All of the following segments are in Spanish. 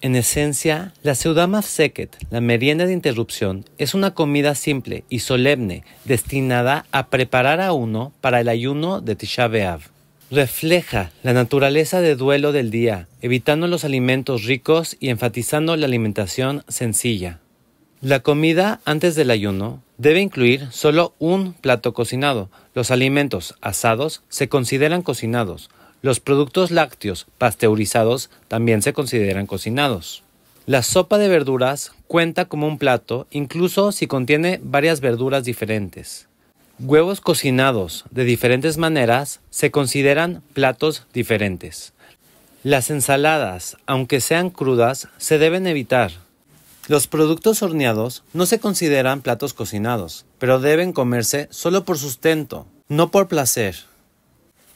En esencia, la seudamaf seket, la merienda de interrupción, es una comida simple y solemne destinada a preparar a uno para el ayuno de Tisha B'Av. Refleja la naturaleza de duelo del día, evitando los alimentos ricos y enfatizando la alimentación sencilla. La comida antes del ayuno debe incluir solo un plato cocinado. Los alimentos asados se consideran cocinados, los productos lácteos pasteurizados también se consideran cocinados. La sopa de verduras cuenta como un plato incluso si contiene varias verduras diferentes. Huevos cocinados de diferentes maneras se consideran platos diferentes. Las ensaladas, aunque sean crudas, se deben evitar. Los productos horneados no se consideran platos cocinados, pero deben comerse solo por sustento, no por placer.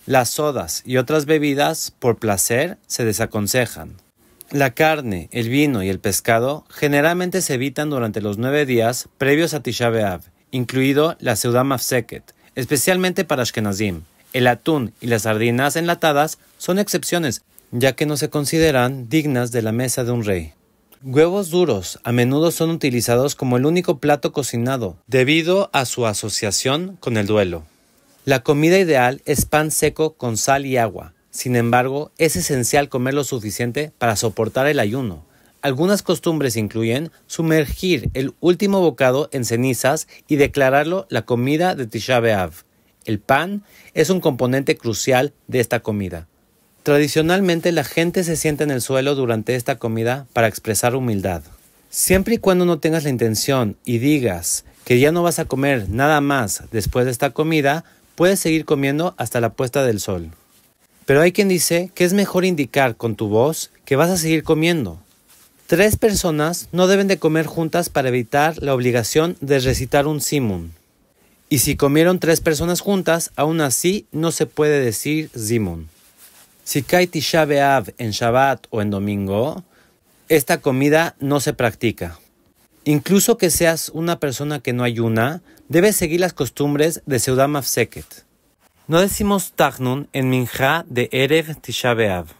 Las sodas y otras bebidas, por placer, se desaconsejan. La carne, el vino y el pescado generalmente se evitan durante los nueve días previos a Tisha incluido la Seudá Mafseket, especialmente para Ashkenazim. El atún y las sardinas enlatadas son excepciones, ya que no se consideran dignas de la mesa de un rey. Huevos duros a menudo son utilizados como el único plato cocinado, debido a su asociación con el duelo. La comida ideal es pan seco con sal y agua. Sin embargo, es esencial comer lo suficiente para soportar el ayuno. Algunas costumbres incluyen sumergir el último bocado en cenizas y declararlo la comida de Tisha El pan es un componente crucial de esta comida. Tradicionalmente la gente se sienta en el suelo durante esta comida para expresar humildad. Siempre y cuando no tengas la intención y digas que ya no vas a comer nada más después de esta comida, puedes seguir comiendo hasta la puesta del sol. Pero hay quien dice que es mejor indicar con tu voz que vas a seguir comiendo. Tres personas no deben de comer juntas para evitar la obligación de recitar un simun. Y si comieron tres personas juntas, aún así no se puede decir simun. Si cae Tisha en Shabbat o en domingo, esta comida no se practica. Incluso que seas una persona que no ayuna, debes seguir las costumbres de Seudam No decimos Tahnun en Minja de Erev Tishabeav.